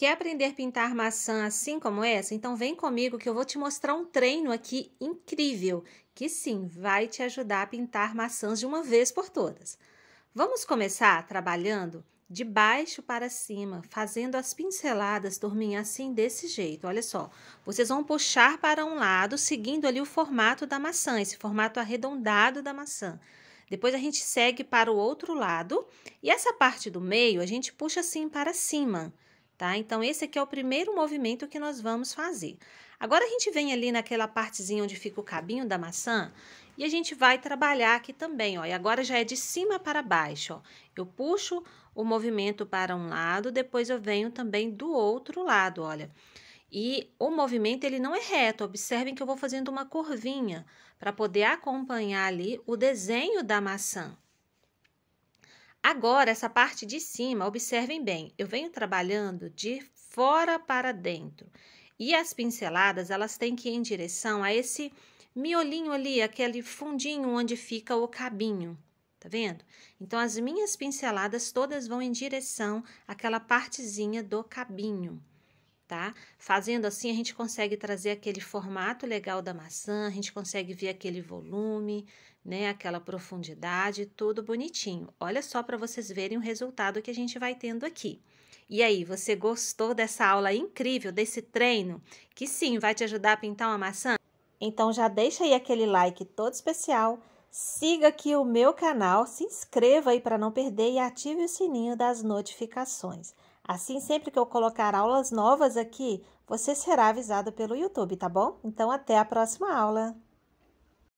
Quer aprender a pintar maçã assim como essa? Então vem comigo que eu vou te mostrar um treino aqui incrível, que sim, vai te ajudar a pintar maçãs de uma vez por todas. Vamos começar trabalhando de baixo para cima, fazendo as pinceladas turminha, assim desse jeito. Olha só, vocês vão puxar para um lado, seguindo ali o formato da maçã, esse formato arredondado da maçã. Depois a gente segue para o outro lado e essa parte do meio a gente puxa assim para cima tá? Então, esse aqui é o primeiro movimento que nós vamos fazer. Agora, a gente vem ali naquela partezinha onde fica o cabinho da maçã e a gente vai trabalhar aqui também, ó. E agora já é de cima para baixo, ó. Eu puxo o movimento para um lado, depois eu venho também do outro lado, olha. E o movimento, ele não é reto. Observem que eu vou fazendo uma curvinha para poder acompanhar ali o desenho da maçã, Agora, essa parte de cima, observem bem, eu venho trabalhando de fora para dentro. E as pinceladas, elas têm que ir em direção a esse miolinho ali, aquele fundinho onde fica o cabinho, tá vendo? Então, as minhas pinceladas todas vão em direção àquela partezinha do cabinho tá? Fazendo assim, a gente consegue trazer aquele formato legal da maçã, a gente consegue ver aquele volume, né? Aquela profundidade, tudo bonitinho. Olha só para vocês verem o resultado que a gente vai tendo aqui. E aí, você gostou dessa aula incrível, desse treino? Que sim, vai te ajudar a pintar uma maçã? Então já deixa aí aquele like todo especial, siga aqui o meu canal, se inscreva aí para não perder e ative o sininho das notificações. Assim, sempre que eu colocar aulas novas aqui, você será avisado pelo YouTube, tá bom? Então, até a próxima aula!